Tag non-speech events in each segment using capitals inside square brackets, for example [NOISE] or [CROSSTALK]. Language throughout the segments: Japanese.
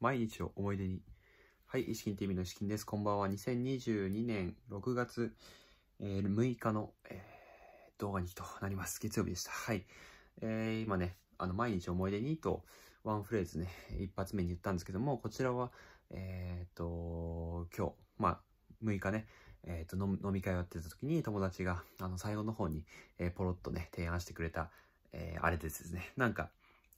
毎日を思い出に。はい、意識 TV の資金です。こんばんは。2022年6月、えー、6日の、えー、動画にとなります。月曜日でした。はい。えー、今ね、あの、毎日思い出にと、ワンフレーズね、一発目に言ったんですけども、こちらは、えっ、ー、と、今日、まあ、6日ね、えっ、ー、と飲、飲み会をやってた時に友達が、あの、最後の方に、えー、ポロッとね、提案してくれた、えー、あれですね。なんか、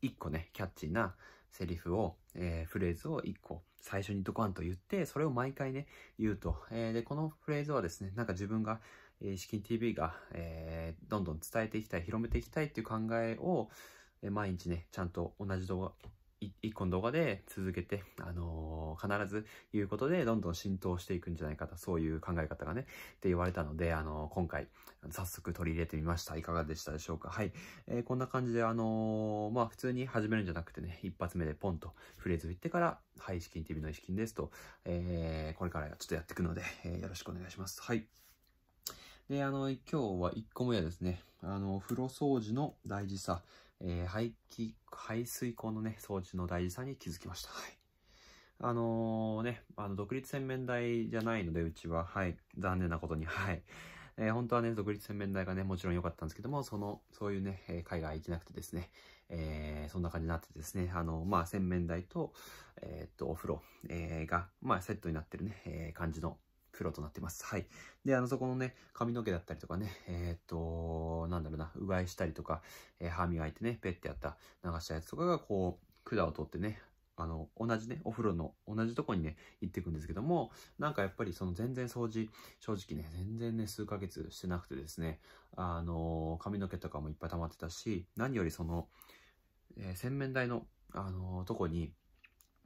一個ね、キャッチーな、セリフを、えー、フレーズを一個最初にドカンと言って、それを毎回ね、言うと。えー、で、このフレーズはですね、なんか自分が、えー、資金 TV が、えー、どんどん伝えていきたい、広めていきたいっていう考えを、え毎日ね、ちゃんと同じ動画、一個の動画で続けて、あのー、必ず言うことで、どんどん浸透していくんじゃないかと、そういう考え方がね、って言われたので、あのー、今回、早速取り入れてみました。いかがでしたでしょうかはい。えー、こんな感じで、あのまあ、普通に始めるんじゃなくてね、一発目でポンとフレーズを言ってから、はい、資金 TV の資金ですと、えこれからちょっとやっていくので、えよろしくお願いします。はい。で、あの、今日は1個目はですね、あの、風呂掃除の大事さ、えー、排気、排水口のね、掃除の大事さに気づきました。はい。あのー、ね、あの、独立洗面台じゃないので、うちは、はい、残念なことに、はい。えー、本当はね、独立洗面台がね、もちろん良かったんですけども、その、そういうね、え海外行けなくてですね、えー、そんな感じになってですね、あの、まあ、洗面台と、えー、っと、お風呂、えが、まあ、セットになってるね、え感じの黒となってます。はい。で、あの、そこのね、髪の毛だったりとかね、えっ、と、なんだろうな、うがいしたりとか、えー、歯磨いてね、ペッてやった、流したやつとかが、こう、管を取ってね、あの、同じね、お風呂の同じとこにね、行ってくんですけども、なんかやっぱりその全然掃除、正直ね、全然ね、数ヶ月してなくてですね、あの、髪の毛とかもいっぱい溜まってたし、何よりその、えー、洗面台の、あの、とこに、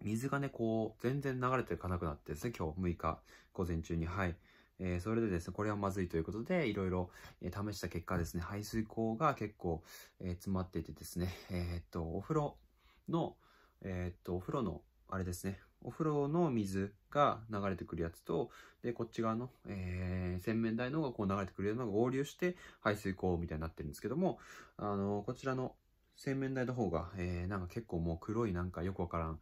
水がね、こう、全然流れていかなくなってですね、今日6日午前中に、はい。えー、それでですね、これはまずいということで、いろいろ、えー、試した結果ですね、排水口が結構、えー、詰まっていてですね、えっと、お風呂の、えっと、お風呂の、あれですね、お風呂の水が流れてくるやつと、で、こっち側の、えー、洗面台の方がこう流れてくるのが合流して、排水口みたいになってるんですけども、あのこちらの洗面台の方が、えー、なんか結構もう黒いなんかよくわからん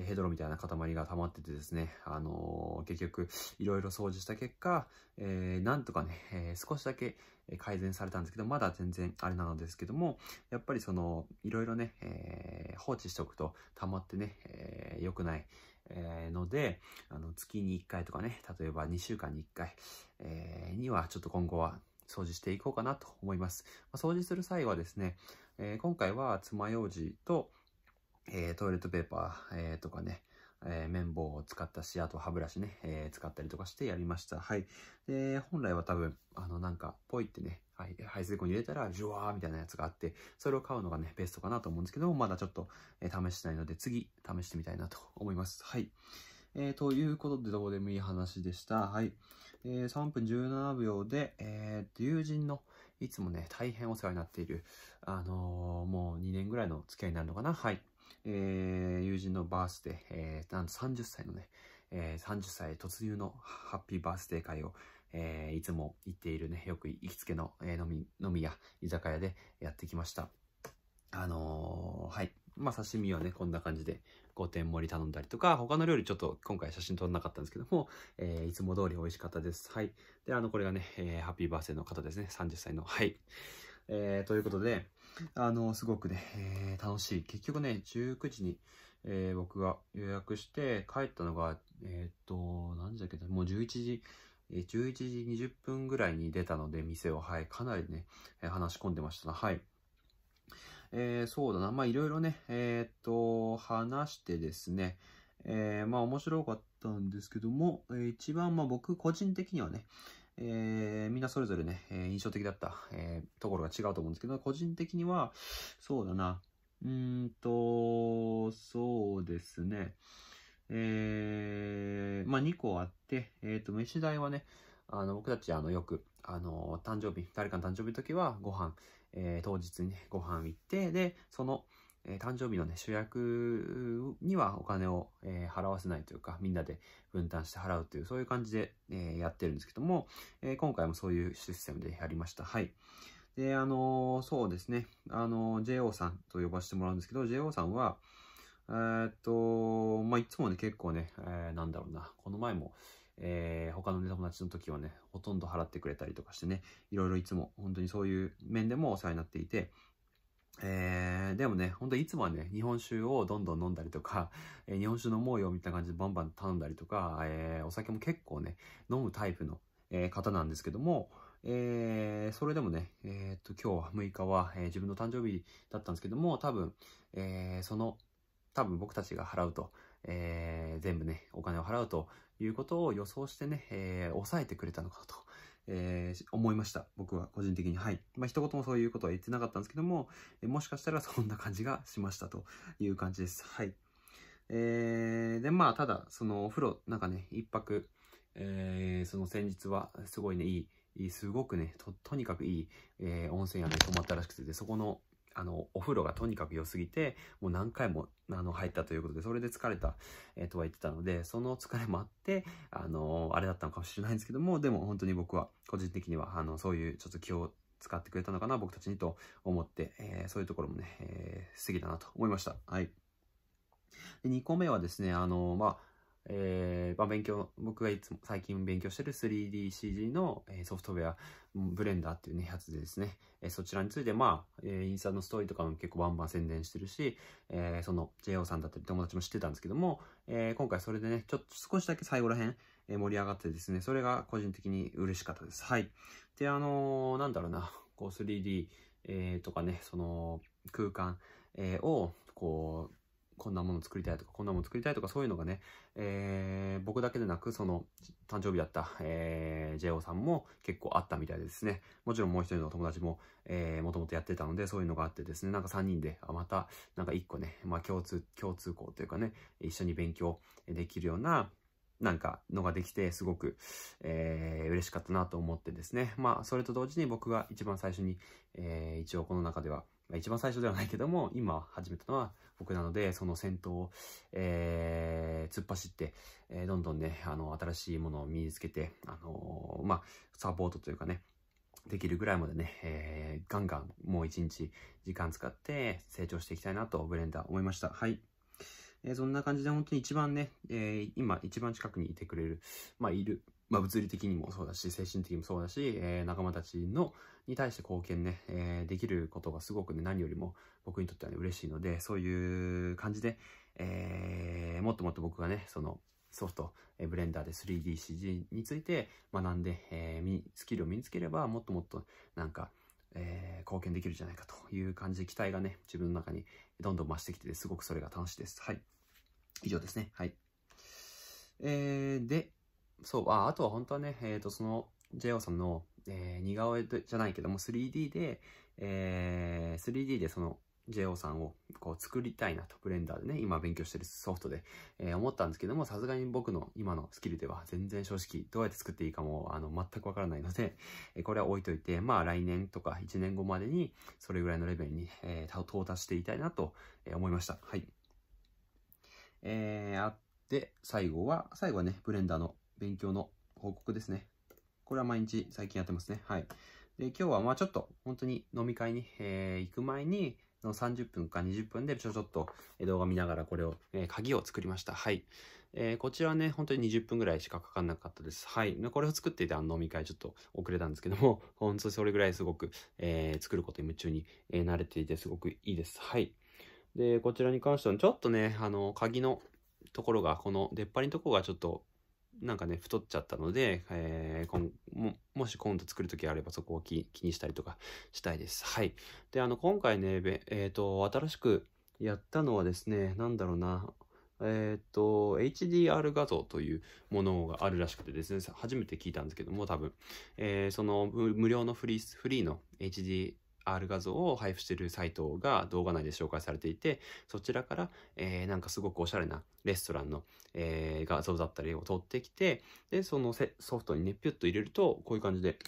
ヘドロみたいな塊が溜まっててですね、あのー、結局、いろいろ掃除した結果、えー、なんとかね、えー、少しだけ改善されたんですけど、まだ全然あれなのですけども、やっぱりその、いろいろね、えー、放置しておくと溜まってね、えー、良くない。えー、ので、あの、月に1回とかね、例えば2週間に1回、えー、にはちょっと今後は掃除していこうかなと思います。まあ、掃除する際はですね、えー、今回は爪楊枝と、えー、トイレットペーパー、えー、とかね、えー、綿棒を使ったし、あと歯ブラシね、えー、使ったりとかしてやりました。はい。で、本来は多分、あの、なんか、ポイってね、はい、排水口に入れたら、ジュワーみたいなやつがあって、それを買うのがね、ベストかなと思うんですけど、まだちょっと、えー、試してないので、次、試してみたいなと思います。はい。えー、ということで、どうでもいい話でした。はい。えー、3分17秒で、えー、友人の、いつもね、大変お世話になっている、あのー、もう2年ぐらいの付き合いになるのかな。はい。えー、友人のバースデー、えー、なんと30歳のね、えー、30歳突入のハッピーバースデー会を、えー、いつも行っているね、よく行きつけの、えー、飲み、飲み屋、居酒屋でやってきました。あのー、はい。まあ、刺身はね、こんな感じで5点盛り頼んだりとか、他の料理ちょっと今回写真撮らなかったんですけども、えー、いつも通り美味しかったです。はい。で、あの、これがね、えー、ハッピーバースデーの方ですね。30歳の。はい。えー、ということで、あの、すごくね、えー、楽しい。結局ね、19時に、えー、僕が予約して帰ったのが、えっ、と、何時だっけな、もう11時、11時20分ぐらいに出たので、店を、はい、かなりね、えー、話し込んでましたはい。えー、そうだな、まあいろいろね、えっ、と、話してですね、えー、まあ面白かったんですけども、えー、一番、まあ僕個人的にはね、えー、みんなそれぞれね、えー、印象的だった、えー、ところが違うと思うんですけど、個人的には、そうだな、うんと、そうですね、えー、まあ2個あって、えっ、ー、と、飯代はね、あの、僕たち、あの、よく、あの、誕生日、誰かの誕生日の時は、ご飯、えー、当日に、ね、ご飯行って、で、その、えー、誕生日のね、主役にはお金を、えー、払わせないというか、みんなで分担して払うという、そういう感じで、えー、やってるんですけども、え今回もそういうシステムでやりました。はい。で、あのそうですね、あの JO さんと呼ばせてもらうんですけど、JO さんは、えー、っと、まあ、いつもね、結構ね、えなんだろうな、この前も、えー、他の、ね、友達の時はね、ほとんど払ってくれたりとかしてね、いろいろいつも本当にそういう面でもお世話になっていて、えー、でもね、ほんといつもはね、日本酒をどんどん飲んだりとか、[LAUGHS] えー、日本酒飲もうよみたいな感じでバンバン頼んだりとか、えー、お酒も結構ね、飲むタイプの、え方なんですけども、えそれでもね、えっと、今日6日は、え自分の誕生日だったんですけども、多分、えその、多分僕たちが払うと、え全部ね、お金を払うということを予想してね、え抑えてくれたのかと。えー、思いました。僕は個人的に。はい。まあ、一言もそういうことは言ってなかったんですけども、えもしかしたら [LAUGHS] そんな感じがしましたという感じです。はい。えー、で、まあ、ただ、そのお風呂、なんかね、一泊、えー、その先日は、すごいね、いい、すごくね、と、とにかくいい、えー、温泉宿に泊まったらしくて、そこのあの、お風呂がとにかく良すぎて、もう何回も、あの、入ったということで、それで疲れた、えー、とは言ってたので、その疲れもあって、あのー、あれだったのかもしれないんですけども、でも本当に僕は、個人的には、あの、そういうちょっと気を使ってくれたのかな、僕たちにと思って、えー、そういうところもね、えー、素敵だなと思いました。はい。で、2個目はですね、あのー、まあ、えー、まあ、勉強、僕がいつも最近勉強してる 3DCG の、えー、ソフトウェア、ブレンダーっていうね、やつでですね、えー、そちらについて、まあ、えー、インスタのストーリーとかも結構バンバン宣伝してるし、えー、その JO さんだったり友達も知ってたんですけども、えー、今回それでね、ちょっと少しだけ最後らん、えー、盛り上がってですね、それが個人的に嬉しかったです。はい。で、あのー、なんだろうな、こう 3D、えー、とかね、その空間、えー、を、こう、こんなもの作りたいとか、こんなもの作りたいとか、そういうのがね、えー、僕だけでなく、その、誕生日だった、えー、JO さんも結構あったみたいですね。もちろんもう一人の友達も、えー、もともとやってたので、そういうのがあってですね、なんか3人で、また、なんか1個ね、まあ共通、共通項というかね、一緒に勉強できるような、なんかのができて、すごく、えー、嬉しかったなと思ってですね。まあ、それと同時に僕が一番最初に、えー、一応この中では、ま一番最初ではないけども、今始めたのは僕なので、その戦闘を、えー、突っ走って、えー、どんどんね、あの、新しいものを身につけて、あのー、まあ、サポートというかね、できるぐらいまでね、えー、ガンガンもう一日時間使って成長していきたいなとブレンダー思いました。はい。えー、そんな感じで本当に一番ね、えー、今一番近くにいてくれる、まあいる、まあ物理的にもそうだし、精神的にもそうだし、えー、仲間たちの、に対して貢献ね、えできることがすごくね、何よりも僕にとってはね、嬉しいので、そういう感じで、えもっともっと僕がね、その、ソフト、えブレンダーで 3DCG について学んで、えー、スキルを身につければ、もっともっとなんか、えー、貢献できるんじゃないかという感じで期待がね、自分の中にどんどん増してきて、すごくそれが楽しいです。はい。以上ですね。はい。えー、で、そう、ああとは本当はね、えっ、ー、と、その JO さんの、えー、似顔絵じゃないけども、3D で、えー、3D でその JO さんをこう作りたいなと、ブレンダーでね、今勉強してるソフトで、えー、思ったんですけども、さすがに僕の今のスキルでは全然正直どうやって作っていいかも、あの、全くわからないので、えこれは置いといて、まあ来年とか1年後までに、それぐらいのレベルに、えー、到達していたいなと思いました。はい。えー、あて、最後は、最後はね、ブレンダーの勉強の報告ですね。これは毎日最近やってますね。はい。で、今日はまあちょっと本当に飲み会に、えー、行く前に、の30分か20分でちょちょっと動画見ながらこれを、えー、鍵を作りました。はい。えー、こちらね、本当に20分ぐらいしかかかんなかったです。はい。これを作っていた飲み会ちょっと遅れたんですけども、本当にそれぐらいすごく、えー、作ることに夢中に、えー、慣れていてすごくいいです。はい。で、こちらに関してはちょっとね、あの、鍵のところが、この出っ張りのところがちょっとなんかね、太っちゃったので、えー、こんももし今度作るときあればそこを気気にしたりとかしたいです。はい。で、あの、今回ね、えっ、ー、と、新しくやったのはですね、なんだろうな、えっ、ー、と、HDR 画像というものがあるらしくてですね、初めて聞いたんですけども、多分、えー、その無料のフリー、フリーの HD、R 画像を配布しているサイトが動画内で紹介されていて、そちらから、えー、なんかすごくおしゃれなレストランの、えー、画像だったりを撮ってきて、で、そのソフトにね、ピュッと入れると、こういう感じで、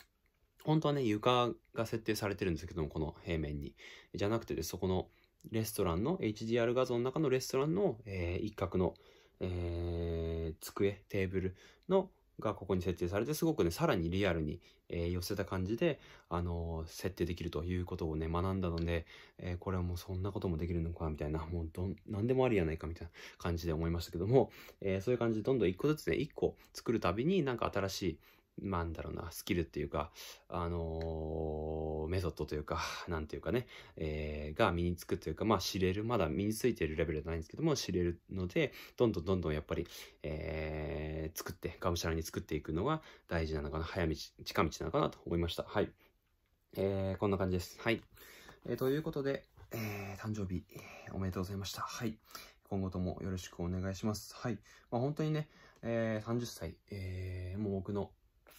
本当はね、床が設定されてるんですけども、この平面に。じゃなくてで、そこのレストランの、HDR 画像の中のレストランの、えー、一角の、えー、机、テーブルのがここに設定されて、すごくね、さらにリアルに、えー、寄せた感じで、あのー、設定できるということをね、学んだので、えー、これはもうそんなこともできるのか、みたいな、もうどん、何でもありやないか、みたいな感じで思いましたけども、えそういう感じでどんどん1個ずつね、1個作るたびになんか新しい、なんだろうな、スキルっていうか、あのー、メソッドというか、[LAUGHS] なんていうかね、えー、が身につくというか、まあ知れる、まだ身についているレベルじゃないんですけども、知れるので、どんどんどんどんやっぱり、えー、作って、がむしゃらに作っていくのが大事なのかな、早道、近道なのかなと思いました。はい。えー、こんな感じです。はい。えー、ということで、えー、誕生日、おめでとうございました。はい。今後ともよろしくお願いします。はい。まあ本当にね、えー、30歳、えー、もう僕の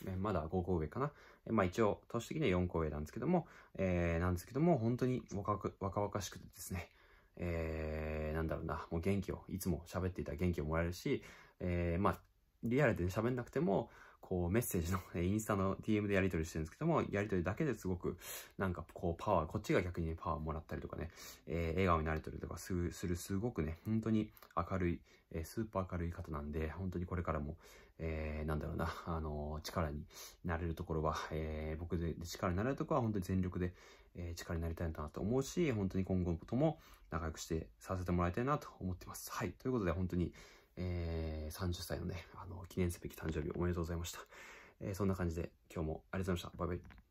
えまだ5個上かな。えまあ一応、投資的には4個上なんですけども、えー、なんですけども、本当に若く若々しくてですね、えー、なんだろうな、もう元気を、いつも喋っていたら元気をもらえるし、えー、まあ、リアルで喋んなくても、こうメッセージの、インスタの DM でやり取りしてるんですけども、やり取りだけですごく、なんかこうパワー、こっちが逆に、ね、パワーもらったりとかね、えー、笑顔になれたりとかする、するすごくね、本当に明るい、えー、スーパー明るい方なんで、本当にこれからも、えー、なんだろうな、あのー、力になれるところは、えー、僕で力になれるところは本当に全力で、えー、力になりたいなと思うし、本当に今後とも仲良くしてさせてもらいたいなと思ってます。はい。ということで、本当に、えー、30歳のね、あの、記念すべき誕生日おめでとうございました。えー、そんな感じで今日もありがとうございました。バイバイ。